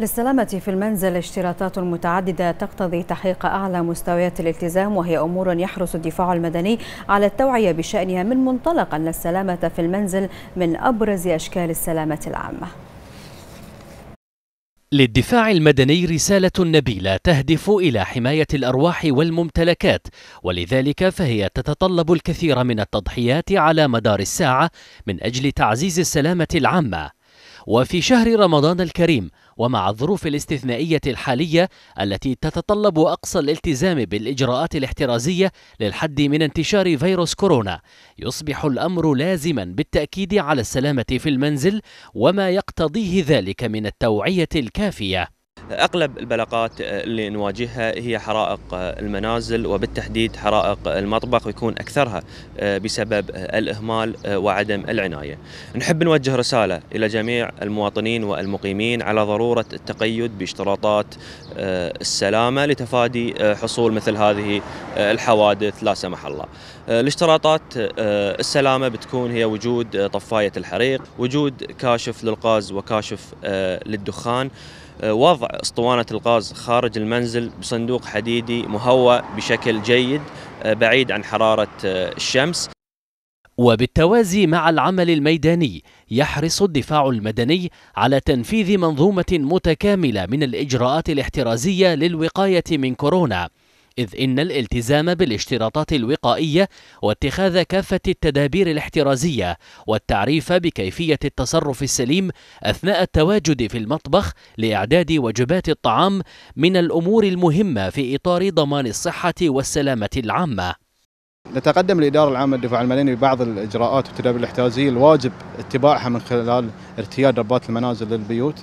للسلامة في المنزل اشتراطات متعددة تقتضي تحقيق أعلى مستويات الالتزام وهي أمور يحرص الدفاع المدني على التوعية بشأنها من منطلق أن السلامة في المنزل من أبرز أشكال السلامة العامة للدفاع المدني رسالة نبيلة تهدف إلى حماية الأرواح والممتلكات ولذلك فهي تتطلب الكثير من التضحيات على مدار الساعة من أجل تعزيز السلامة العامة وفي شهر رمضان الكريم ومع الظروف الاستثنائية الحالية التي تتطلب أقصى الالتزام بالإجراءات الاحترازية للحد من انتشار فيروس كورونا يصبح الأمر لازما بالتأكيد على السلامة في المنزل وما يقتضيه ذلك من التوعية الكافية اغلب البلقات اللي نواجهها هي حرائق المنازل وبالتحديد حرائق المطبخ ويكون اكثرها آه، بسبب الاهمال آه، وعدم العنايه. نحب نوجه رساله الى جميع المواطنين والمقيمين على ضروره التقيد باشتراطات آه، السلامه لتفادي حصول مثل هذه الحوادث لا سمح الله. الاشتراطات السلامه بتكون هي وجود طفايه الحريق، وجود كاشف للغاز وكاشف للدخان. آه، وضع اسطوانة الغاز خارج المنزل بصندوق حديدي مهوى بشكل جيد آه، بعيد عن حرارة آه، الشمس وبالتوازي مع العمل الميداني يحرص الدفاع المدني على تنفيذ منظومة متكاملة من الإجراءات الاحترازية للوقاية من كورونا إذ إن الالتزام بالاشتراطات الوقائية واتخاذ كافة التدابير الاحترازية والتعريف بكيفية التصرف السليم أثناء التواجد في المطبخ لإعداد وجبات الطعام من الأمور المهمة في إطار ضمان الصحة والسلامة العامة نتقدم الإدارة العامة للدفاع المدني ببعض الإجراءات والتدابير الاحترازية الواجب اتباعها من خلال ارتياد ربات المنازل للبيوت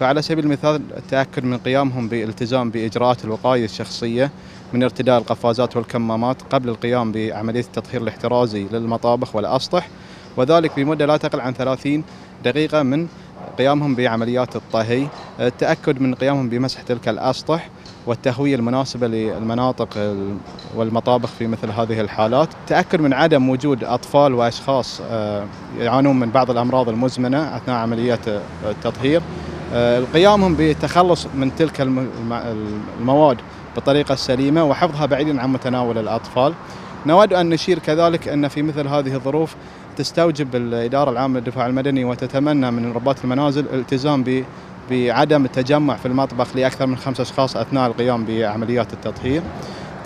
فعلى سبيل المثال التأكد من قيامهم بالالتزام بإجراءات الوقاية الشخصية من ارتداء القفازات والكمامات قبل القيام بعملية التطهير الاحترازي للمطابخ والأسطح وذلك بمدة لا تقل عن 30 دقيقة من قيامهم بعمليات الطهي التأكد من قيامهم بمسح تلك الأسطح والتهوية المناسبة للمناطق والمطابخ في مثل هذه الحالات التاكد من عدم وجود أطفال وأشخاص آه، يعانون من بعض الأمراض المزمنة أثناء عمليات آه، التطهير آه، قيامهم بالتخلص من تلك المواد بطريقة سليمة وحفظها بعيدا عن متناول الأطفال نود أن نشير كذلك أن في مثل هذه الظروف تستوجب الإدارة العامة للدفاع المدني وتتمنى من ربات المنازل الالتزام ب بعدم التجمع في المطبخ لأكثر من خمسة أشخاص أثناء القيام بعمليات التطهير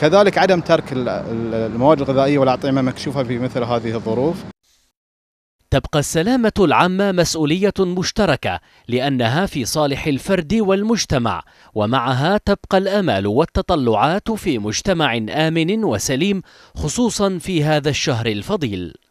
كذلك عدم ترك المواد الغذائية والأطعمة مكشوفة في مثل هذه الظروف تبقى السلامة العامة مسؤولية مشتركة لأنها في صالح الفرد والمجتمع ومعها تبقى الأمال والتطلعات في مجتمع آمن وسليم خصوصا في هذا الشهر الفضيل